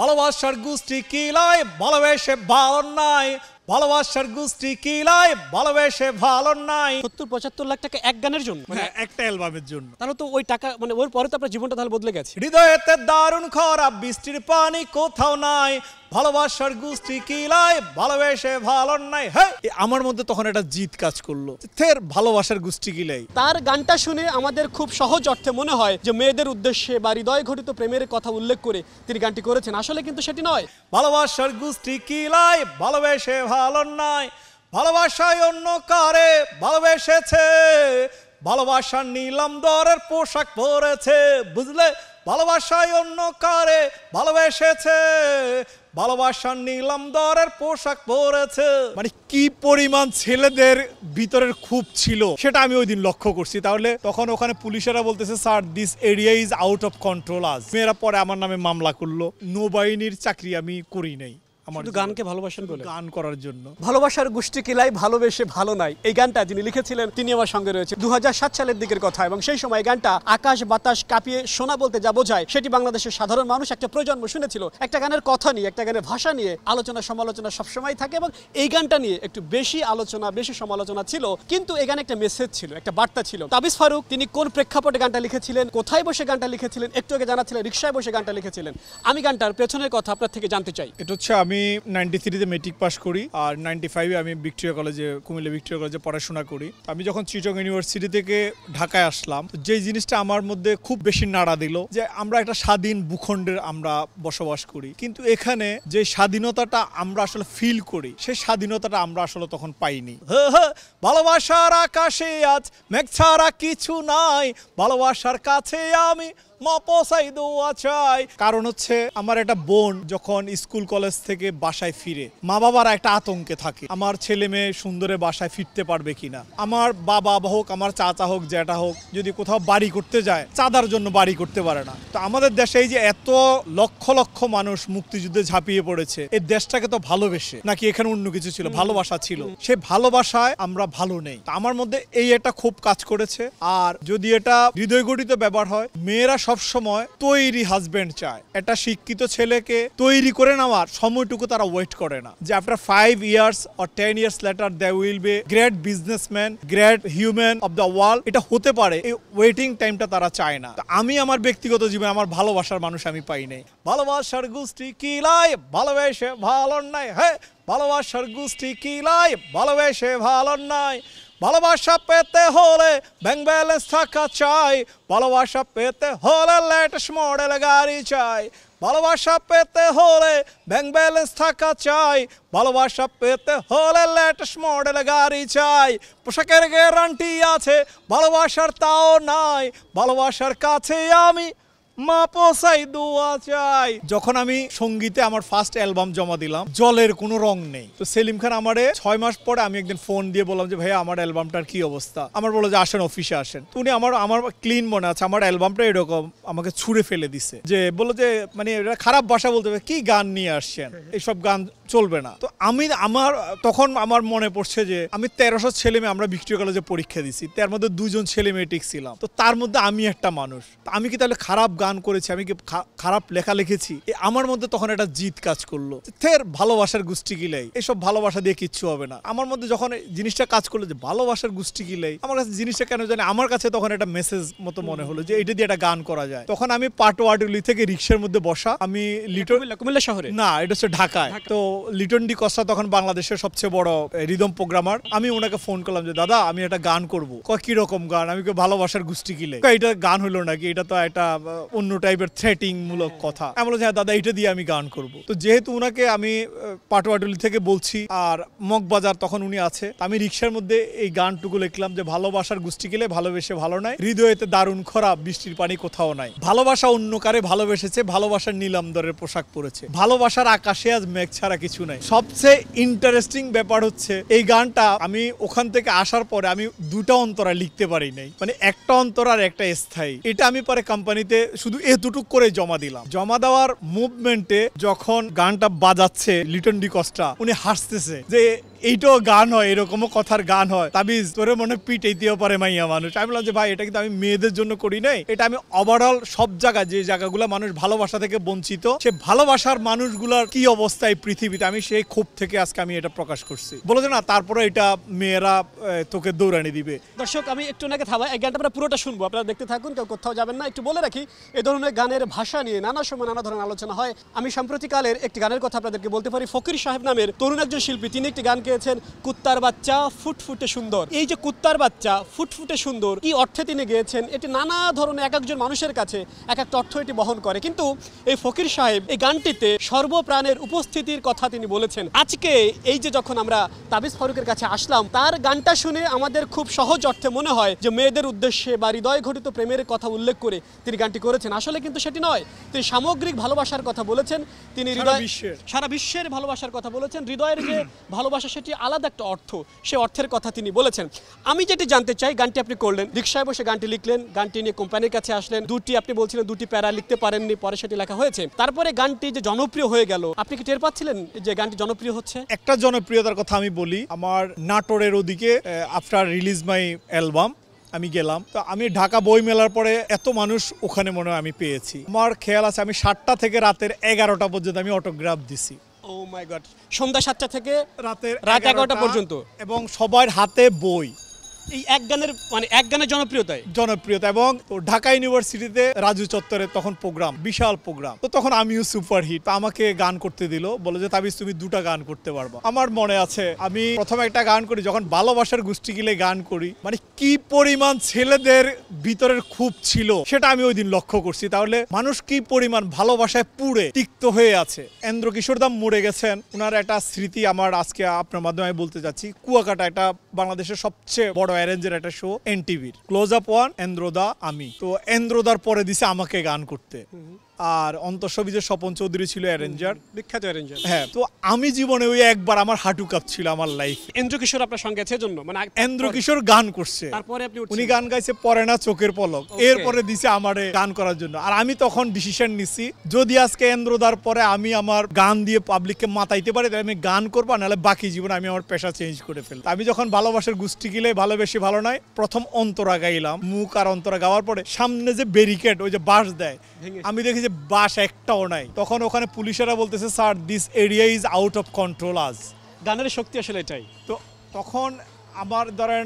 ভালোবাসার গুষ্টি কিলায় ভালোবেসে ভালো নাই ভালোবাসার গুষ্টি কিলায় ভালোবেসে ভালো নাই সত্তর পঁচাত্তর লাখ টাকা এক গানের জন্য মানে হ্যাঁ। একটা অ্যালবামের জন্য তাহলে তো ওই টাকা মানে ওর পরে তো আপনার জীবনটা তাহলে বদলে গেছে হৃদয়েতে দারুণ খরা বৃষ্টির পানি কোথাও নাই ভালোবাসার গুষ্টি কিলায় ভালোবেসে ভালো নাই হ্যাঁ আমার মধ্যে তখন একটা জিত কাজ করলো ফের ভালোবাসার গুষ্টি কিলাই তার গানটা শুনে আমাদের খুব সহজ অর্থে মনে হয় যে মেয়েদের উদ্দেশ্যে বা হৃদয় ঘটিত প্রেমের কথা উল্লেখ করে তিনি গানটি করেছেন আসলে কিন্তু সেটি নয় ভালোবাসার গুষ্টি কিলায় ভালোবেসে ভালো নাই ভালোবাসায় অন্য কারে ভালোবেসেছে ভালোবাসার নীলাম দরের পোশাক পরেছে বুঝলে ভালোবাসায় অন্য কারে ভালোবেসেছে ভালোবাসার নিলাম দরের পোশাক পরেছে মানে কি পরিমাণ ছেলেদের ভিতরের খুব ছিল সেটা আমি ওই দিন লক্ষ্য করছি তাহলে তখন ওখানে পুলিশেরা বলতেছে sir this area is out of control আজ মেয়েরা পরে আমার নামে মামলা করলো নৌবাহিনীর চাকরি আমি করি নাই আমার শুধু গানকে ভালোবাসেন বলে গান করার জন্য ভালোবাসার গোষ্ঠী কিলাই ভালোবেসে ভালো নাই এই গানটা যিনি লিখেছিলেন তিনি আমার সঙ্গে রয়েছে দু সালের দিকের কথা এবং সেই সময় গানটা আকাশ বাতাস কাঁপিয়ে শোনা বলতে যা বোঝায় সেটি বাংলাদেশের সাধারণ মানুষ একটা প্রজন্ম শুনেছিল একটা গানের কথা নিয়ে একটা গানের ভাষা নিয়ে আলোচনা সমালোচনা সবসময় থাকে এবং এই গানটা নিয়ে একটু বেশি আলোচনা বেশি সমালোচনা ছিল কিন্তু এই গানে একটা মেসেজ ছিল একটা বার্তা ছিল তাবিজ ফারুক তিনি কোন প্রেক্ষাপটে গানটা লিখেছিলেন কোথায় বসে গানটা লিখেছিলেন একটু আগে জানাচ্ছিলেন রিক্সায় বসে গানটা লিখেছিলেন আমি গানটার পেছনের কথা আপনার থেকে জানতে চাই এটা হচ্ছে আমি আমি নাইনটি থ্রিতে মেট্রিক পাস করি আর নাইনটি ফাইভে আমি ভিক্টোরিয়া কলেজে কুমিল্লা ভিক্টোরিয়া কলেজে পড়াশোনা করি আমি যখন চিটং ইউনিভার্সিটি থেকে ঢাকায় আসলাম যে জিনিসটা আমার মধ্যে খুব বেশি নাড়া দিল যে আমরা একটা স্বাধীন ভূখণ্ডের আমরা বসবাস করি কিন্তু এখানে যে স্বাধীনতাটা আমরা আসলে ফিল করি সেই স্বাধীনতাটা আমরা আসলে তখন পাইনি হ্যাঁ, হ্যাঁ, ভালোবাসার আকাশে আজ মেঘ ছাড়া কিছু নাই ভালোবাসার কাছে আমি কারণ হচ্ছে আমার একটা বোন যখন স্কুল কলেজ থেকে বাসায় ফিরে মা বাবারা একটা আতঙ্কে থাকে আমার ছেলে মেয়ে সুন্দরে বাসায় ফিরতে পারবে কিনা আমার বাবা হোক আমার চাচা হোক যেটা হোক যদি কোথাও বাড়ি করতে যায় চাঁদার জন্য বাড়ি করতে পারে না তো আমাদের দেশে এই যে এত লক্ষ লক্ষ মানুষ মুক্তিযুদ্ধে ঝাঁপিয়ে পড়েছে এই দেশটাকে তো ভালোবেসে নাকি এখানে অন্য কিছু ছিল ভালোবাসা ছিল সে ভালোবাসায় আমরা ভালো নেই আমার মধ্যে এই একটা খুব কাজ করেছে আর যদি এটা হৃদয় গঠিত ব্যবহার হয় মেয়েরা সব সময় তৈরি হাজব্যান্ড চায় একটা শিক্ষিত ছেলেকে তৈরি করে নেওয়ার সময়টুকু তারা ওয়েট করে না যে after five years or ten years later they will be great businessman great human of the world এটা হতে পারে এই ওয়েটিং টাইমটা তারা চায় না আমি আমার ব্যক্তিগত জীবনে আমার ভালোবাসার মানুষ আমি পাই নাই ভালোবাসার গোষ্ঠী লাই ভালোবেসে ভালো নাই হ্যাঁ ভালোবাসার গোষ্ঠী লাই ভালোবেসে ভালো নাই ভালোবাসা পেতে হলে ব্যাংক ব্যালেন্স থাকা চাই ভালোবাসা পেতে হলে লেটেস্ট মডেল গাড়ি চাই ভালোবাসা পেতে হলে ব্যাংক ব্যালেন্স থাকা চাই ভালোবাসা পেতে হলে লেটেস্ট মডেল গাড়ি চাই পোশাকের গ্যারান্টি আছে ভালোবাসার তাও নাই ভালোবাসার কাছে আমি মা পোসাই দোয়া চাই যখন আমি সঙ্গীতে আমার ফার্স্ট অ্যালবাম জমা দিলাম জলের কোনো রং নেই তো সেলিম খান আমারে ছয় মাস পরে আমি একদিন ফোন দিয়ে বললাম যে ভাইয়া আমার অ্যালবামটার কি অবস্থা আমার বলো যে আসেন অফিসে আসেন উনি আমার আমার ক্লিন মনে আছে আমার অ্যালবামটা এরকম আমাকে ছুঁড়ে ফেলে দিছে যে বলো যে মানে খারাপ ভাষা বলতে কি গান নিয়ে আসছেন এইসব গান চলবে না তো আমি আমার তখন আমার মনে পড়ছে যে আমি তেরোশো ছেলে মেয়ে আমরা ভিক্টোরিয়া কলেজে পরীক্ষা দিছি তার মধ্যে দুজন ছেলে মেয়ে ছিলাম তো তার মধ্যে আমি একটা মানুষ আমি কি তাহলে খারাপ গান করেছি আমি কি খারাপ লেখা লিখেছি আমার মধ্যে তখন একটা জিত কাজ করলো ফের ভালোবাসার গোষ্ঠী গিলাই এসব ভালোবাসা দিয়ে কিচ্ছু হবে না আমার মধ্যে যখন জিনিসটা কাজ করলো যে ভালোবাসার গোষ্ঠী গিলাই আমার কাছে জিনিসটা কেন জানি আমার কাছে তখন একটা মেসেজ মতো মনে হলো যে এটা দিয়ে একটা গান করা যায় তখন আমি পাটোয়াটুলি থেকে রিক্সার মধ্যে বসা আমি লিটো কুমিল্লা শহরে না এটা হচ্ছে ঢাকায় তো লিটন ডি কস্তা তখন বাংলাদেশের সবচেয়ে বড় রিদম প্রোগ্রামার আমি ওনাকে ফোন করলাম যে দাদা আমি একটা গান করবো কি রকম গান আমি কেউ ভালোবাসার গুষ্টি কিলে এটা গান হলো নাকি এটা তো একটা অন্য টাইপের থ্রেটিং মূলক কথা আমি বললাম হ্যাঁ দাদা এটা দিয়ে আমি গান করব তো যেহেতু ওনাকে আমি পাটোয়াটুলি থেকে বলছি আর মগবাজার তখন উনি আছে আমি রিক্সার মধ্যে এই গানটুকু লিখলাম যে ভালোবাসার গুষ্টি কিলে ভালোবেসে ভালো নাই হৃদয়েতে দারুণ খরা বৃষ্টির পানি কোথাও নাই ভালোবাসা অন্য কারে ভালোবেসেছে ভালোবাসার নীলাম দরের পোশাক পরেছে ভালোবাসার আকাশে আজ মেঘ ছাড়া কিছু নাই সবচেয়ে ইন্টারেস্টিং ব্যাপার হচ্ছে এই গানটা আমি ওখান থেকে আসার পরে আমি দুটা অন্তরা লিখতে পারি নাই মানে একটা অন্তর আর একটা স্থায়ী এটা আমি পরে কোম্পানিতে শুধু এ দুটুক করে জমা দিলাম জমা দেওয়ার মুভমেন্টে যখন গানটা বাজাচ্ছে লিটন ডি কস্টা উনি হাসতেছে যে এইটাও গান হয় এরকমও কথার গান হয় তাবিজ তোরে মনে পিট এইতেও পারে মাইয়া মানুষ আমি বললাম যে ভাই এটা কিন্তু আমি মেয়েদের জন্য করি নাই এটা আমি ওভারঅল সব জায়গা যে জায়গাগুলো মানুষ ভালোবাসা থেকে বঞ্চিত সে ভালোবাসার মানুষগুলার কি অবস্থা এই পৃথিবীতে আমি সেই ক্ষোভ থেকে আজকে আমি এটা প্রকাশ করছি বলো যে না তারপরে এটা মেয়েরা তোকে দৌড়ানি দিবে দর্শক আমি একটু নাকি থাবা এই গানটা আমরা পুরোটা শুনবো আপনারা দেখতে থাকুন কেউ কোথাও যাবেন না একটু বলে রাখি এ ধরনের গানের ভাষা নিয়ে নানা সময় নানা ধরনের আলোচনা হয় আমি সাম্প্রতিকালের একটি গানের কথা আপনাদেরকে বলতে পারি ফকির সাহেব নামের তরুণ একজন শিল্পী তিনি একটি গান গেয়েছেন কুত্তার বাচ্চা ফুটফুটে সুন্দর এই যে কুত্তার বাচ্চা ফুটফুটে সুন্দর কি অর্থে তিনি গেয়েছেন এটি নানা ধরনের এক একজন মানুষের কাছে এক একটা অর্থ এটি বহন করে কিন্তু এই ফকির সাহেব এই গানটিতে সর্বপ্রাণের উপস্থিতির কথা তিনি বলেছেন আজকে এই যে যখন আমরা তাবিজ ফারুকের কাছে আসলাম তার গানটা শুনে আমাদের খুব সহজ অর্থে মনে হয় যে মেয়েদের উদ্দেশ্যে বা হৃদয় ঘটিত প্রেমের কথা উল্লেখ করে তিনি গানটি করেছেন আসলে কিন্তু সেটি নয় তিনি সামগ্রিক ভালোবাসার কথা বলেছেন তিনি হৃদয় সারা বিশ্বের ভালোবাসার কথা বলেছেন হৃদয়ের যে ভালোবাসা সেটি আলাদা একটা অর্থ সে অর্থের কথা তিনি বলেছেন আমি যেটি জানতে চাই গানটি আপনি করলেন রিক্সায় বসে গানটি লিখলেন গানটি নিয়ে কোম্পানির কাছে আসলেন দুটি আপনি বলছিলেন দুটি প্যারা লিখতে পারেননি পরে সেটি লেখা হয়েছে তারপরে গানটি যে জনপ্রিয় হয়ে গেল আপনি কি টের পাচ্ছিলেন যে গানটি জনপ্রিয় হচ্ছে একটা জনপ্রিয়তার কথা আমি বলি আমার নাটোরের ওদিকে আফটার রিলিজ মাই অ্যালবাম আমি গেলাম তো আমি ঢাকা বই মেলার পরে এত মানুষ ওখানে মনে হয় আমি পেয়েছি আমার খেয়াল আছে আমি সাতটা থেকে রাতের এগারোটা পর্যন্ত আমি অটোগ্রাফ দিছি ও oh মাই সন্ধ্যা সাতটা থেকে রাতের রাত এগারোটা পর্যন্ত এবং সবার হাতে বই এই এক গানের মানে এক গানের জনপ্রিয়তায় জনপ্রিয়তা এবং ঢাকা ইউনিভার্সিটিতে রাজু চত্বরের তখন প্রোগ্রাম বিশাল প্রোগ্রাম তো তখন আমিও সুপারহিট আমাকে গান করতে দিল বলে যে তাবিজ তুমি দুটা গান করতে পারবো আমার মনে আছে আমি প্রথমে একটা গান করি যখন ভালোবাসার গোষ্ঠী গিলে গান করি মানে কি পরিমাণ ছেলেদের ভিতরের খুব ছিল সেটা আমি ওই দিন লক্ষ্য করছি তাহলে মানুষ কি পরিমাণ ভালোবাসায় পুড়ে তিক্ত হয়ে আছে এন্দ্র কিশোর দাম মরে গেছেন ওনার একটা স্মৃতি আমার আজকে আপনার মাধ্যমে বলতে চাচ্ছি কুয়াকাটা একটা বাংলাদেশের সবচেয়ে বড় অ্যারেঞ্জের একটা শো এনটিভির ক্লোজ আপ ওয়ান এন্দ্রদা আমি তো এন্দ্রদার পরে দিছে আমাকে গান করতে আর অন্তঃসবিজের স্বপন চৌধুরী ছিল অ্যারেঞ্জার বিখ্যাত অ্যারেঞ্জার হ্যাঁ তো আমি জীবনে ওই একবার আমার হাঁটু ছিল আমার লাইফ এন্দ্র কিশোর আপনার সঙ্গে আছে জন্য মানে এন্দ্র কিশোর গান করছে তারপরে আপনি উনি গান গাইছে পরে না চোখের পলক এরপরে দিছে আমারে গান করার জন্য আর আমি তখন ডিসিশন নিছি যদি আজকে এন্দ্র দার পরে আমি আমার গান দিয়ে পাবলিককে মাতাইতে পারি তাহলে আমি গান করবো নাহলে বাকি জীবন আমি আমার পেশা চেঞ্জ করে ফেল আমি যখন ভালোবাসার গুষ্টি গিলে ভালোবেসে ভালো নয় প্রথম অন্তরা গাইলাম মুখ আর অন্তরা গাওয়ার পরে সামনে যে ব্যারিকেড ওই যে বাস দেয় আমি দেখি যে বাস একটাও নাই তখন ওখানে পুলিশেরা বলতেছে sir this area is out of control আজ গানের শক্তি আসলে এটাই তো তখন আমার ধরেন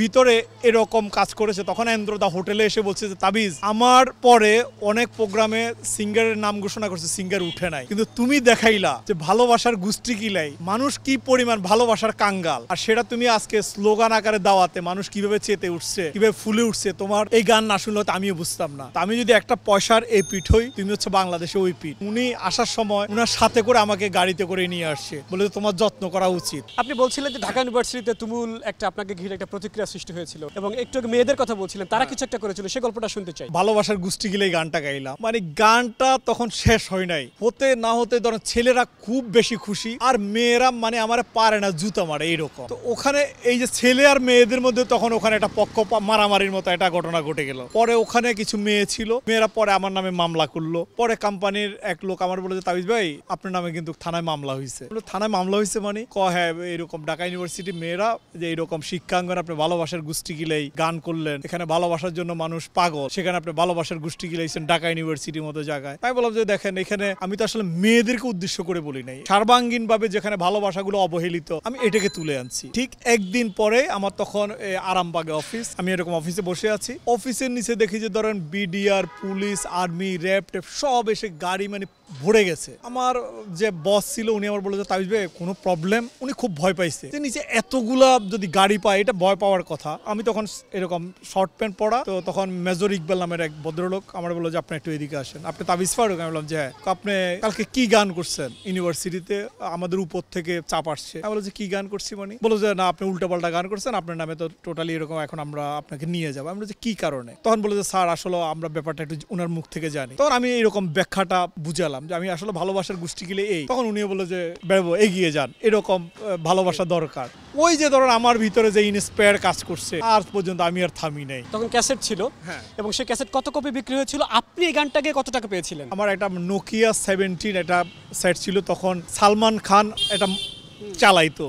ভিতরে এরকম কাজ করেছে তখন এন্দ্রদা হোটেলে এসে বলছে যে তাবিজ আমার পরে অনেক প্রোগ্রামে সিঙ্গারের নাম ঘোষণা করছে সিঙ্গার উঠে নাই কিন্তু তুমি দেখাইলা যে ভালোবাসার গুষ্টি কিলাই মানুষ কি পরিমাণ ভালোবাসার কাঙ্গাল আর সেটা তুমি আজকে স্লোগান আকারে দাওয়াতে মানুষ কিভাবে চেতে উঠছে কিভাবে ফুলে উঠছে তোমার এই গান না শুনলে আমিও বুঝতাম না আমি যদি একটা পয়সার এই পিঠ হই তুমি হচ্ছে বাংলাদেশে ওই পিঠ উনি আসার সময় উনার সাথে করে আমাকে গাড়িতে করে নিয়ে আসছে বলে তোমার যত্ন করা উচিত আপনি বলছিলেন যে ঢাকা ইউনিভার্সিটিতে তুমুল একটা আপনাকে ঘিরে একটা প্রতিক্রিয়া সৃষ্টি হয়েছিল এবং একটু মেয়েদের কথা বলছিলেন তারা কিছু একটা করেছিল সে গল্পটা শুনতে চাই ভালোবাসার গোষ্ঠী গেলে গানটা গাইলাম মানে গানটা তখন শেষ হয় নাই হতে না হতে ধরেন ছেলেরা খুব বেশি খুশি আর মেয়েরা মানে আমার পারে না জুতো মারে এইরকম তো ওখানে এই যে ছেলে আর মেয়েদের মধ্যে তখন ওখানে একটা পক্ষ মারামারির মতো একটা ঘটনা ঘটে গেল পরে ওখানে কিছু মেয়ে ছিল মেয়েরা পরে আমার নামে মামলা করলো পরে কোম্পানির এক লোক আমার বলে যে তাবিজ ভাই আপনার নামে কিন্তু থানায় মামলা হয়েছে থানায় মামলা হয়েছে মানে ক হ্যাঁ এরকম ঢাকা ইউনিভার্সিটি মেয়েরা যে এরকম শিক্ষাঙ্গন আপনি আপনি ভালোবাসার গোষ্ঠী গিলেই গান করলেন এখানে ভালোবাসার জন্য মানুষ পাগল সেখানে আপনি ভালোবাসার গোষ্ঠী গিলেছেন ঢাকা ইউনিভার্সিটির মতো জায়গায় তাই বললাম যে দেখেন এখানে আমি তো আসলে মেয়েদেরকে উদ্দেশ্য করে বলি নাই সার্বাঙ্গীন ভাবে যেখানে ভালোবাসাগুলো অবহেলিত আমি এটাকে তুলে আনছি ঠিক একদিন পরে আমার তখন আরামবাগে অফিস আমি এরকম অফিসে বসে আছি অফিসের নিচে দেখি যে ধরেন বিডিআর পুলিশ আর্মি র্যাব ট্যাপ সব এসে গাড়ি মানে ভরে গেছে আমার যে বস ছিল উনি আমার বলেছে যে তাবিজ ভাই কোনো প্রবলেম উনি খুব ভয় পাইছে যে নিচে এতগুলা যদি গাড়ি পায় এটা ভয় পাওয়ার কথা আমি তখন এরকম শর্ট প্যান্ট পরা তো তখন মেজর ইকবাল নামের এক ভদ্রলোক আমার বললো যে আপনি একটু এদিকে আসেন আপনি তাবিজ ফারুক আমি বললাম যে হ্যাঁ আপনি কালকে কি গান করছেন ইউনিভার্সিটিতে আমাদের উপর থেকে চাপ আসছে আমি বলো যে কি গান করছি মানে বলো যে না আপনি উল্টাপাল্টা গান করছেন আপনার নামে তো টোটালি এরকম এখন আমরা আপনাকে নিয়ে যাবো আমি বলো যে কি কারণে তখন বলে যে স্যার আসলে আমরা ব্যাপারটা একটু ওনার মুখ থেকে জানি তখন আমি এরকম ব্যাখ্যাটা বুঝালাম গেলাম যে আমি আসলে ভালোবাসার গোষ্ঠী গেলে এই তখন উনিও বললো যে বেরবো এগিয়ে যান এরকম ভালোবাসা দরকার ওই যে ধরেন আমার ভিতরে যে ইনস্পায়ার কাজ করছে আর পর্যন্ত আমি আর থামি নাই তখন ক্যাসেট ছিল হ্যাঁ। এবং সেই ক্যাসেট কত কপি বিক্রি হয়েছিল আপনি এই গানটাকে কত টাকা পেয়েছিলেন আমার একটা নোকিয়া সেভেন্টিন একটা সেট ছিল তখন সালমান খান এটা চালাইতো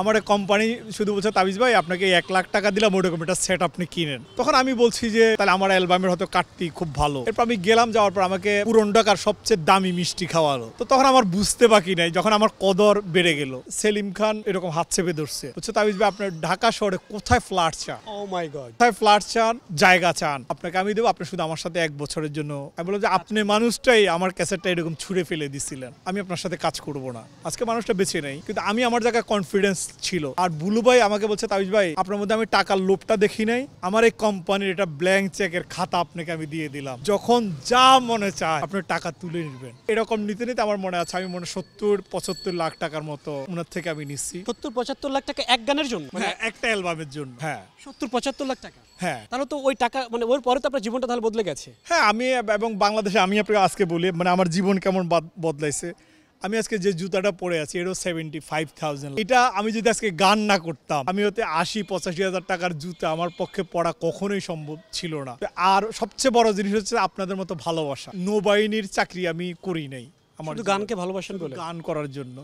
আমার কোম্পানি শুধু বলছে তাবিজ ভাই আপনাকে এক লাখ টাকা দিলাম ওরকম একটা সেট আপনি কিনেন তখন আমি বলছি যে তাহলে আমার অ্যালবামের হয়তো কাটতি খুব ভালো এরপর আমি গেলাম যাওয়ার পর আমাকে পুরন ডাকার সবচেয়ে দামি মিষ্টি খাওয়ালো তো তখন আমার বুঝতে বাকি নাই যখন আমার কদর বেড়ে গেল সেলিম খান এরকম হাত চেপে ধরছে বলছে তাবিজ ভাই আপনার ঢাকা শহরে কোথায় ফ্ল্যাট চান ও মাই গড কোথায় ফ্ল্যাট চান জায়গা চান আপনাকে আমি দেবো আপনি শুধু আমার সাথে এক বছরের জন্য আমি বললাম যে আপনি মানুষটাই আমার ক্যাসেটটা এরকম ছুঁড়ে ফেলে দিছিলেন আমি আপনার সাথে কাজ করব না আজকে মানুষটা বেছে নেই কিন্তু আমি আমার জায়গায় কনফিডেন্স ছিল আর বুলু ভাই আমাকে বলছে তাবিজ ভাই আপনার মধ্যে আমি টাকার লোভটা দেখি নাই আমার এই কোম্পানির এটা ব্ল্যাঙ্ক চেকের খাতা আপনাকে আমি দিয়ে দিলাম যখন যা মনে চায় আপনি টাকা তুলে নেবেন এরকম নিতে নিতে আমার মনে আছে আমি মনে সত্তর পঁচাত্তর লাখ টাকার মতো ওনার থেকে আমি নিচ্ছি সত্তর পঁচাত্তর লাখ টাকা এক গানের জন্য মানে হ্যাঁ, একটা অ্যালবামের জন্য হ্যাঁ সত্তর পঁচাত্তর লাখ টাকা হ্যাঁ তাহলে তো ওই টাকা মানে ওর পরে তো আপনার জীবনটা তাহলে বদলে গেছে হ্যাঁ আমি এবং বাংলাদেশে আমি আপনাকে আজকে বলি মানে আমার জীবন কেমন বদলাইছে আমি আজকে যে জুতাটা পরে আছি এটাও সেভেন্টি ফাইভ থাউজেন্ড এটা আমি যদি আজকে গান না করতাম আমি হতে আশি পঁচাশি হাজার টাকার জুতা আমার পক্ষে পড়া কখনোই সম্ভব ছিল না আর সবচেয়ে বড় জিনিস হচ্ছে আপনাদের মতো ভালোবাসা নৌবাহিনীর চাকরি আমি করি নাই আমার গানকে ভালোবাসেন বলে গান করার জন্য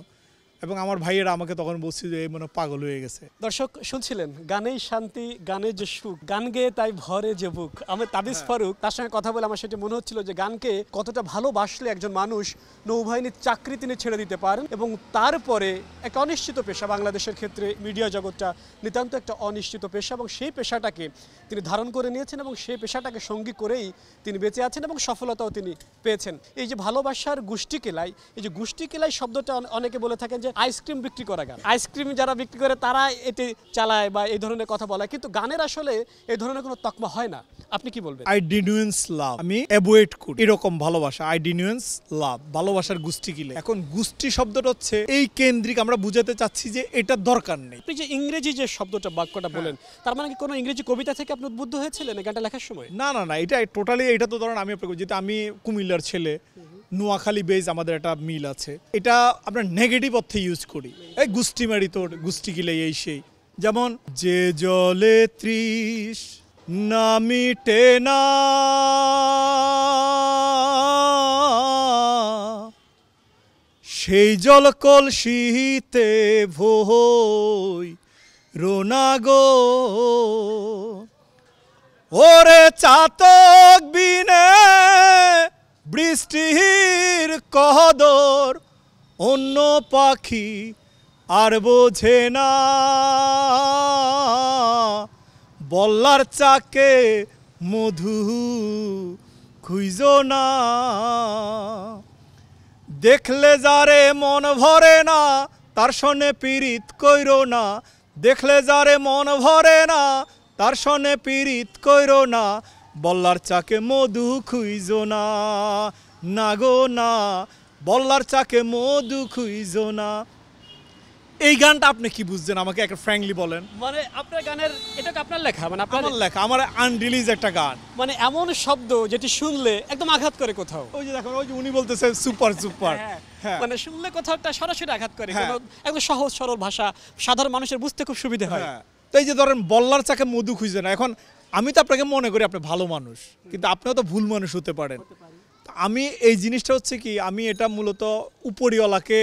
এবং আমার ভাইয়েরা আমাকে তখন বলছি যে মনে পাগল হয়ে গেছে দর্শক শুনছিলেন গানেই শান্তি গানে যে সুখ গান গেয়ে তাই ভরে যে বুক আমি তাবিজ হ্যাঁ। ফারুক তার সঙ্গে কথা বলে আমার সেটা মনে হচ্ছিল যে গানকে কতটা ভালোবাসলে একজন মানুষ নৌবাহিনীর চাকরি তিনি ছেড়ে দিতে পারেন এবং তারপরে এক অনিশ্চিত পেশা বাংলাদেশের ক্ষেত্রে মিডিয়া জগৎটা নিতান্ত একটা অনিশ্চিত পেশা এবং সেই পেশাটাকে তিনি ধারণ করে নিয়েছেন এবং সেই পেশাটাকে সঙ্গী করেই তিনি বেঁচে আছেন এবং সফলতাও তিনি পেয়েছেন এই যে ভালোবাসার গোষ্ঠী কেলাই এই যে গোষ্ঠী কেলাই শব্দটা অনেকে বলে থাকেন যে আইসক্রিম বিক্রি করা গান আইসক্রিম যারা বিক্রি করে তারা এটি চালায় বা এই ধরনের কথা বলে কিন্তু গানের আসলে এই ধরনের কোনো তকমা হয় না আপনি কি বলবেন আই ডিনুয়েন্স লাভ আমি অ্যাভয়েড করি এরকম ভালোবাসা আই ডিনুয়েন্স লাভ ভালোবাসার গোষ্ঠী কিলে এখন গোষ্ঠী শব্দটা হচ্ছে এই কেন্দ্রিক আমরা বুঝাতে চাচ্ছি যে এটা দরকার নেই আপনি যে ইংরেজি যে শব্দটা বাক্যটা বলেন হ্যাঁ। তার মানে কি কোনো ইংরেজি কবিতা থেকে আপনি উদ্বুদ্ধ হয়েছিলেন গানটা লেখার সময় না না না এটা টোটালি এটা তো ধরেন আমি আপনাকে যেটা আমি কুমিল্লার ছেলে নোয়াখালী বেজ আমাদের একটা মিল আছে এটা আমরা নেগেটিভ অর্থে ইউজ করি এই গুষ্টি মারি তোর গুষ্টি গিলে এই সেই যেমন যে জলে ত্রিশ নামি টেনা না সেই জল কলসিতে ভোই রোনাগো ওরে চাতক বিনে বৃষ্টির কদর অন্য পাখি আর বোঝে না বল্লার চাকে মধু খুঁজ না দেখলে যারে মন ভরে না তার সনে পীড়িত কইর না দেখলে যারে মন ভরে না তার সনে পীড়িত কইর না বল্লার চাকে মধু খুইজ না না গো না বল্লার চাকে মধু খুইজ না এই গানটা আপনি কি বুঝছেন আমাকে একটা ফ্র্যাঙ্কলি বলেন মানে আপনার গানের এটা আপনার লেখা মানে আপনার লেখা আমার আনরিলিজ একটা গান মানে এমন শব্দ যেটি শুনলে একদম আঘাত করে কোথাও ওই যে দেখো ওই যে উনি বলতেছে সুপার সুপার হ্যাঁ, হ্যাঁ। হ্যাঁ। মানে শুনলে কোথাও একটা সরাসরি আঘাত করে একদম সহজ সরল ভাষা সাধারণ মানুষের বুঝতে খুব সুবিধা হয় তো এই যে ধরেন বল্লার চাকে মধু খুঁজে না এখন আমি তো আপনাকে মনে করি আপনি ভালো মানুষ কিন্তু আপনিও তো ভুল মানুষ হতে পারেন আমি এই জিনিসটা হচ্ছে কি আমি এটা মূলত উপরিওয়ালাকে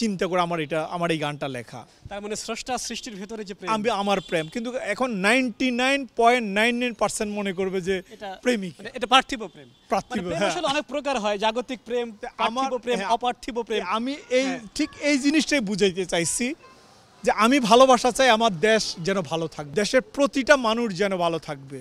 চিন্তা করে আমার এটা আমার এই গানটা লেখা তার মানে স্রষ্টা সৃষ্টির ভেতরে যে প্রেম আমি আমার প্রেম কিন্তু এখন ninety nine point nine nine percent মনে করবে যে মানে প্রেমিক এটা পার্থিব প্রেম মানে পার্থিব হ্যাঁ। অনেক প্রকার হয় জাগতিক প্রেম আমার প্রেম হ্যাঁ। অপার্থিব প্রেম আমি এই হ্যাঁ। ঠিক এই জিনিসটাই বুঝাইতে চাইছি যে আমি ভালোবাসা চাই আমার দেশ যেন ভালো থাকবে দেশের প্রতিটা মানুষ যেন ভালো থাকবে